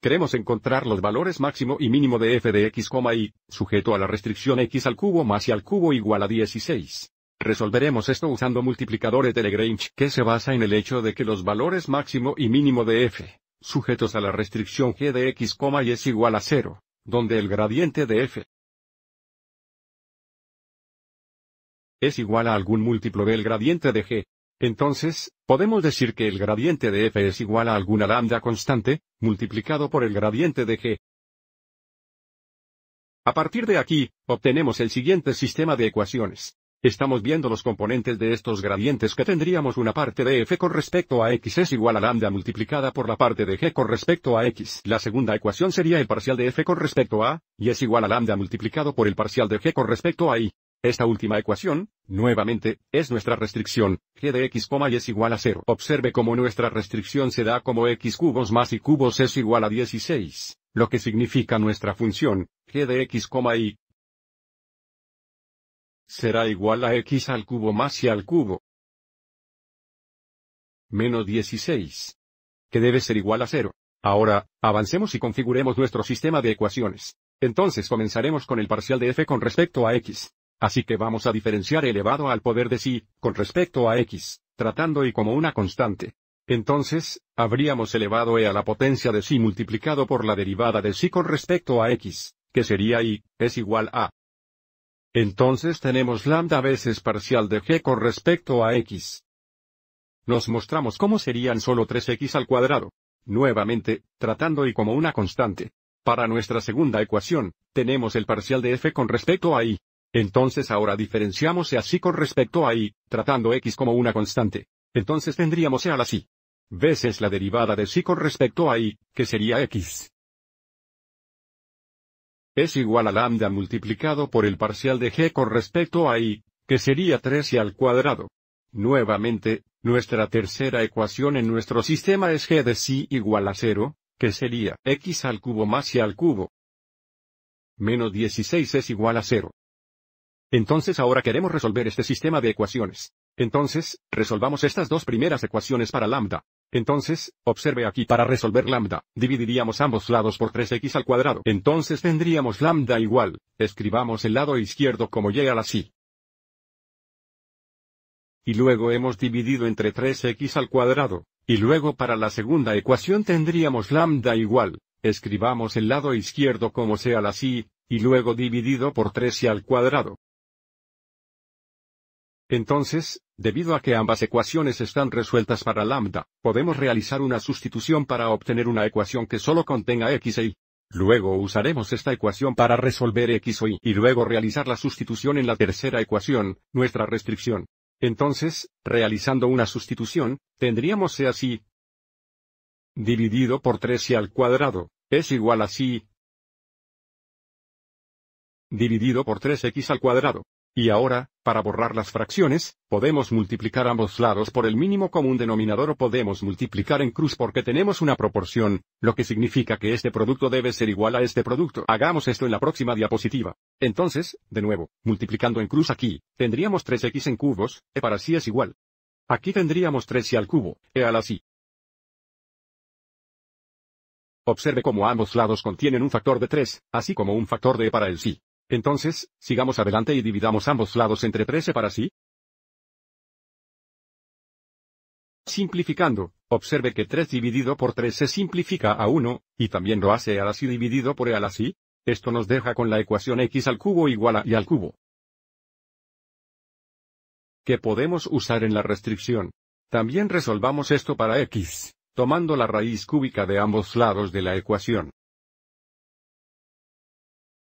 queremos encontrar los valores máximo y mínimo de f de x, y, sujeto a la restricción x al cubo más y al cubo igual a 16. Resolveremos esto usando multiplicadores de Lagrange que se basa en el hecho de que los valores máximo y mínimo de f, sujetos a la restricción g de x, y es igual a 0, donde el gradiente de f es igual a algún múltiplo del gradiente de g, entonces, podemos decir que el gradiente de f es igual a alguna lambda constante, multiplicado por el gradiente de g. A partir de aquí, obtenemos el siguiente sistema de ecuaciones. Estamos viendo los componentes de estos gradientes que tendríamos una parte de f con respecto a x es igual a lambda multiplicada por la parte de g con respecto a x. La segunda ecuación sería el parcial de f con respecto a, y es igual a lambda multiplicado por el parcial de g con respecto a y. Esta última ecuación, nuevamente, es nuestra restricción, g de x, y es igual a 0. Observe cómo nuestra restricción se da como x cubos más y cubos es igual a 16, lo que significa nuestra función, g de x, y será igual a x al cubo más y al cubo menos 16, que debe ser igual a 0. Ahora, avancemos y configuremos nuestro sistema de ecuaciones. Entonces comenzaremos con el parcial de f con respecto a x. Así que vamos a diferenciar elevado al poder de si, con respecto a x, tratando y como una constante. Entonces, habríamos elevado e a la potencia de si multiplicado por la derivada de sí con respecto a x, que sería y, es igual a. Entonces tenemos lambda veces parcial de g con respecto a x. Nos mostramos cómo serían solo 3x al cuadrado. Nuevamente, tratando y como una constante. Para nuestra segunda ecuación, tenemos el parcial de f con respecto a y, entonces ahora diferenciamos E así con respecto a y, tratando x como una constante. Entonces tendríamos E a la Veces la derivada de sí con respecto a y, que sería x. Es igual a lambda multiplicado por el parcial de g con respecto a y, que sería 3 y al cuadrado. Nuevamente, nuestra tercera ecuación en nuestro sistema es g de sí igual a 0, que sería x al cubo más y al cubo. Menos 16 es igual a 0. Entonces ahora queremos resolver este sistema de ecuaciones. Entonces, resolvamos estas dos primeras ecuaciones para lambda. Entonces, observe aquí para resolver lambda, dividiríamos ambos lados por 3x al cuadrado. Entonces tendríamos lambda igual, escribamos el lado izquierdo como y la si. Y luego hemos dividido entre 3x al cuadrado, y luego para la segunda ecuación tendríamos lambda igual, escribamos el lado izquierdo como sea la si, y luego dividido por 3 y al cuadrado. Entonces, debido a que ambas ecuaciones están resueltas para lambda, podemos realizar una sustitución para obtener una ecuación que solo contenga x e y. Luego usaremos esta ecuación para resolver x y y luego realizar la sustitución en la tercera ecuación, nuestra restricción. Entonces, realizando una sustitución, tendríamos c e así dividido por 3 y al cuadrado, es igual a c dividido por 3x al cuadrado. Y ahora, para borrar las fracciones, podemos multiplicar ambos lados por el mínimo común denominador o podemos multiplicar en cruz porque tenemos una proporción, lo que significa que este producto debe ser igual a este producto. Hagamos esto en la próxima diapositiva. Entonces, de nuevo, multiplicando en cruz aquí, tendríamos 3x en cubos, e para sí es igual. Aquí tendríamos 3y al cubo, e a la sí. Observe cómo ambos lados contienen un factor de 3, así como un factor de e para el sí. Entonces, sigamos adelante y dividamos ambos lados entre 13 para sí. Simplificando, observe que 3 dividido por 3 se simplifica a 1, y también lo hace al así dividido por e al así. Esto nos deja con la ecuación x al cubo igual a y al cubo. Que podemos usar en la restricción. También resolvamos esto para x, tomando la raíz cúbica de ambos lados de la ecuación.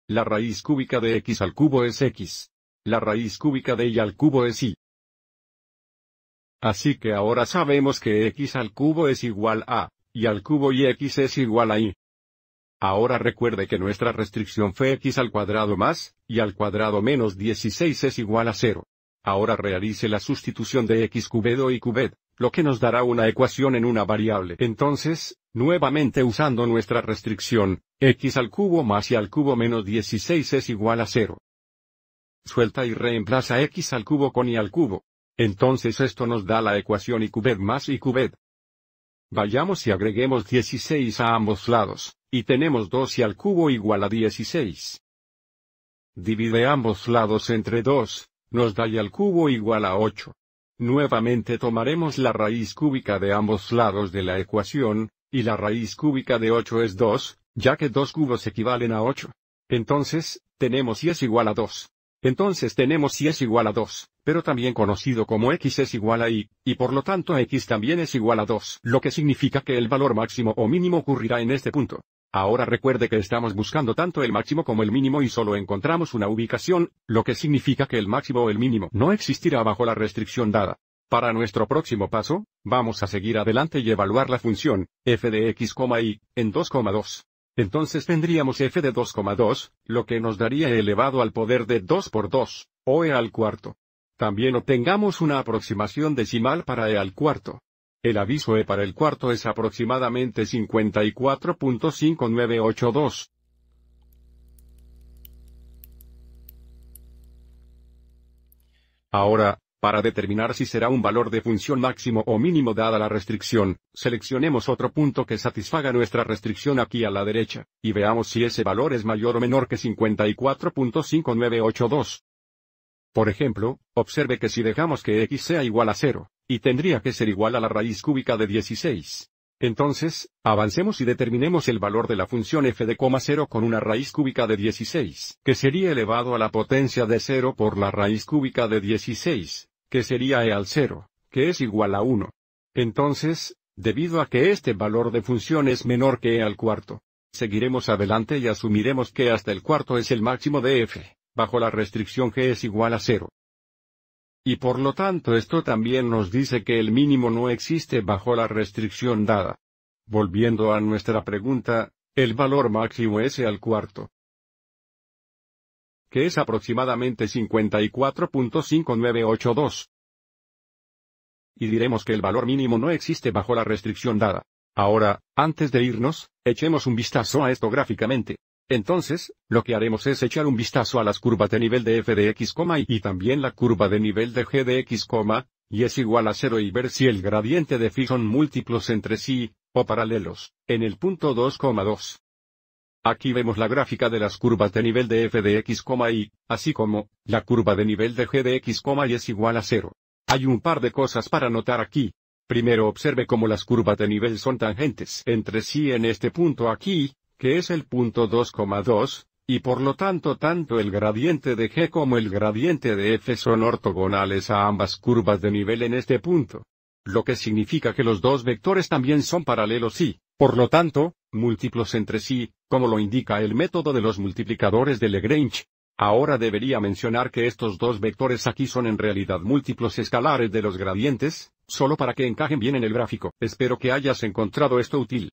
La raíz cúbica de x al cubo es x. La raíz cúbica de y al cubo es y. Así que ahora sabemos que x al cubo es igual a, y al cubo y x es igual a y. Ahora recuerde que nuestra restricción fue x al cuadrado más, y al cuadrado menos 16 es igual a 0. Ahora realice la sustitución de x cubedo y cubed lo que nos dará una ecuación en una variable. Entonces, nuevamente usando nuestra restricción, x al cubo más y al cubo menos 16 es igual a 0. Suelta y reemplaza x al cubo con y al cubo. Entonces esto nos da la ecuación y cubed más y cubed. Vayamos y agreguemos 16 a ambos lados, y tenemos 2 y al cubo igual a 16. Divide ambos lados entre 2, nos da y al cubo igual a 8. Nuevamente tomaremos la raíz cúbica de ambos lados de la ecuación, y la raíz cúbica de 8 es 2, ya que 2 cubos equivalen a 8. Entonces, tenemos y es igual a 2. Entonces tenemos y es igual a 2, pero también conocido como x es igual a y, y por lo tanto x también es igual a 2, lo que significa que el valor máximo o mínimo ocurrirá en este punto. Ahora recuerde que estamos buscando tanto el máximo como el mínimo y solo encontramos una ubicación, lo que significa que el máximo o el mínimo no existirá bajo la restricción dada. Para nuestro próximo paso, vamos a seguir adelante y evaluar la función f de x, y en 2,2. Entonces tendríamos f de 2,2, lo que nos daría elevado al poder de 2 por 2, o e al cuarto. También obtengamos una aproximación decimal para e al cuarto. El aviso E para el cuarto es aproximadamente 54.5982. Ahora, para determinar si será un valor de función máximo o mínimo dada la restricción, seleccionemos otro punto que satisfaga nuestra restricción aquí a la derecha, y veamos si ese valor es mayor o menor que 54.5982. Por ejemplo, observe que si dejamos que x sea igual a 0, y tendría que ser igual a la raíz cúbica de 16. Entonces, avancemos y determinemos el valor de la función f de coma 0 con una raíz cúbica de 16, que sería elevado a la potencia de 0 por la raíz cúbica de 16, que sería e al 0, que es igual a 1. Entonces, debido a que este valor de función es menor que e al cuarto, seguiremos adelante y asumiremos que hasta el cuarto es el máximo de f, bajo la restricción que es igual a 0. Y por lo tanto esto también nos dice que el mínimo no existe bajo la restricción dada. Volviendo a nuestra pregunta, el valor máximo es al cuarto que es aproximadamente 54.5982. Y diremos que el valor mínimo no existe bajo la restricción dada. Ahora, antes de irnos, echemos un vistazo a esto gráficamente. Entonces, lo que haremos es echar un vistazo a las curvas de nivel de f de x, y también la curva de nivel de g de x, y es igual a 0 y ver si el gradiente de phi son múltiplos entre sí, o paralelos, en el punto 2,2. Aquí vemos la gráfica de las curvas de nivel de f de x, y, así como, la curva de nivel de g de x, y es igual a 0. Hay un par de cosas para notar aquí. Primero observe cómo las curvas de nivel son tangentes entre sí en este punto aquí, que es el punto 2,2, y por lo tanto tanto el gradiente de G como el gradiente de F son ortogonales a ambas curvas de nivel en este punto. Lo que significa que los dos vectores también son paralelos y, por lo tanto, múltiplos entre sí, como lo indica el método de los multiplicadores de Lagrange. Ahora debería mencionar que estos dos vectores aquí son en realidad múltiplos escalares de los gradientes, solo para que encajen bien en el gráfico. Espero que hayas encontrado esto útil.